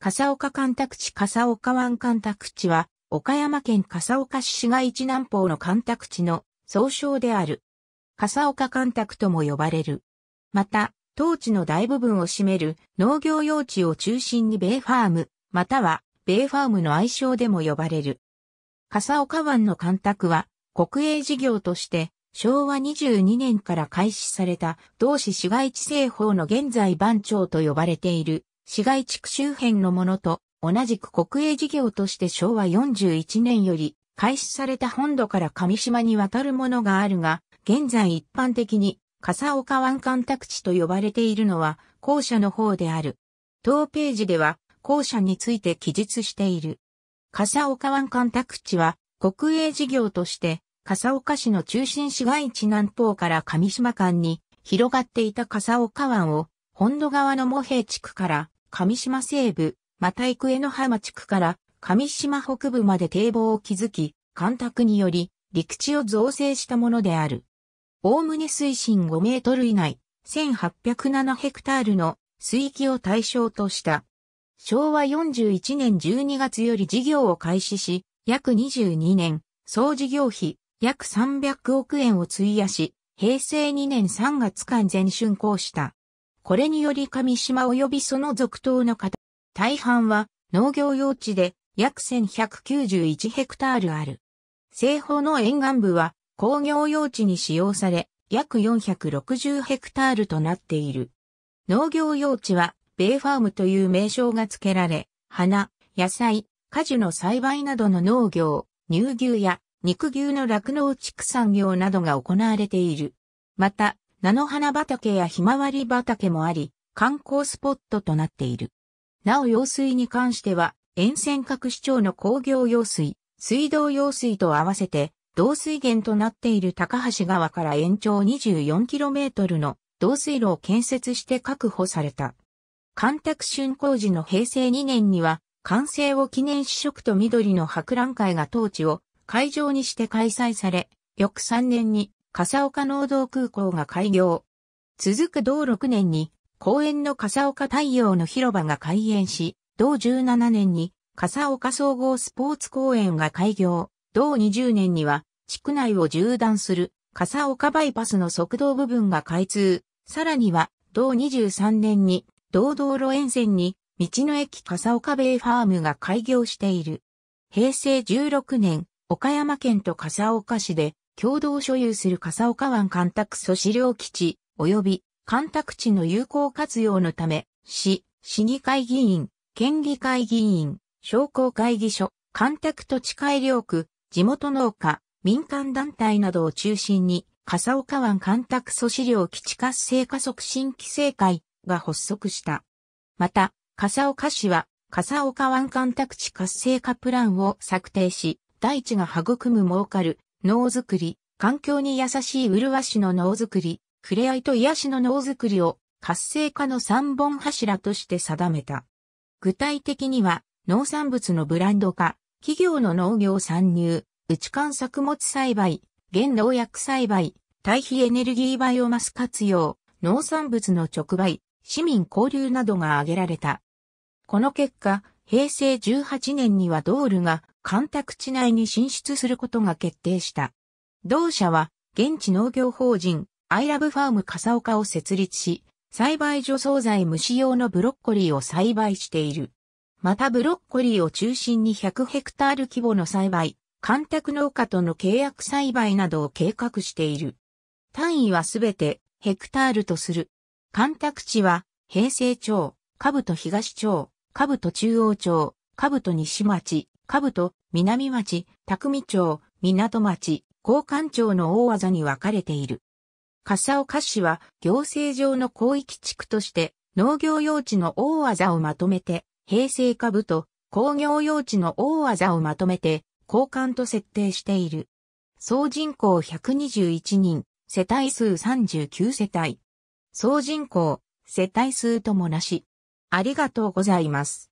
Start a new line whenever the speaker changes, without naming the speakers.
笠岡干拓地笠岡湾干拓地は、岡山県笠岡市市街地南方の干拓地の総称である。笠岡干拓とも呼ばれる。また、当地の大部分を占める農業用地を中心にベイファーム、またはベイファームの愛称でも呼ばれる。笠岡湾の干拓は、国営事業として、昭和22年から開始された同市市街地政法の現在番長と呼ばれている市街地区周辺のものと同じく国営事業として昭和41年より開始された本土から上島に渡るものがあるが、現在一般的に笠岡湾干拓地と呼ばれているのは校舎の方である。当ページでは校舎について記述している。笠岡湾干拓地は国営事業として笠岡市の中心市街地南方から上島間に広がっていた笠岡湾を本土側の茂平地区から上島西部、また行重の浜地区から上島北部まで堤防を築き、干拓により陸地を造成したものである。おおむね水深5メートル以内、1807ヘクタールの水域を対象とした。昭和41年12月より事業を開始し、約22年、総事業費約300億円を費やし、平成2年3月間全竣工した。これにより上島及びその続投の方、大半は農業用地で約1191ヘクタールある。西方の沿岸部は工業用地に使用され、約460ヘクタールとなっている。農業用地は、ベイファームという名称が付けられ、花、野菜、果樹の栽培などの農業、乳牛や肉牛の酪農畜産業などが行われている。また、菜の花畑やひまわり畑もあり、観光スポットとなっている。なお用水に関しては、沿線各市町の工業用水、水道用水と合わせて、導水源となっている高橋川から延長 24km の導水路を建設して確保された。干拓春工事の平成2年には、完成を記念試食と緑の博覧会が当地を会場にして開催され、翌3年に笠岡農道空港が開業。続く同6年に、公園の笠岡太陽の広場が開園し、同17年に、笠岡総合スポーツ公園が開業。同20年には、地区内を縦断する、笠岡バイパスの側道部分が開通。さらには、同23年に、同道路沿線に、道の駅笠岡ベイファームが開業している。平成16年、岡山県と笠岡市で、共同所有する笠岡湾干拓素資料基地、及び干拓地の有効活用のため、市、市議会議員、県議会議員、商工会議所、干拓土地改良区、地元農家、民間団体などを中心に、笠岡湾干拓素資料基地活性化促進規制会が発足した。また、笠岡市は、笠岡湾干拓地活性化プランを策定し、大地が育む儲かる脳づくり、環境に優しい麗しの脳づくり、触れ合いと癒しの脳づくりを活性化の三本柱として定めた。具体的には、農産物のブランド化、企業の農業参入、内間作物栽培、原農薬栽培、対比エネルギーバイオマス活用、農産物の直売、市民交流などが挙げられた。この結果、平成18年にはドールが干拓地内に進出することが決定した。同社は、現地農業法人、アイラブファーム笠岡を設立し、栽培除草剤無使用のブロッコリーを栽培している。またブロッコリーを中心に100ヘクタール規模の栽培、干拓農家との契約栽培などを計画している。単位はすべてヘクタールとする。干拓地は平成町、兜東町、兜中央町、兜西町、兜、南町、匠町、港町、交換町の大技に分かれている。笠岡市は行政上の広域地区として農業用地の大技をまとめて、平成株と工業用地の大技をまとめて、交換と設定している。総人口121人、世帯数39世帯。総人口、世帯数ともなし。ありがとうございます。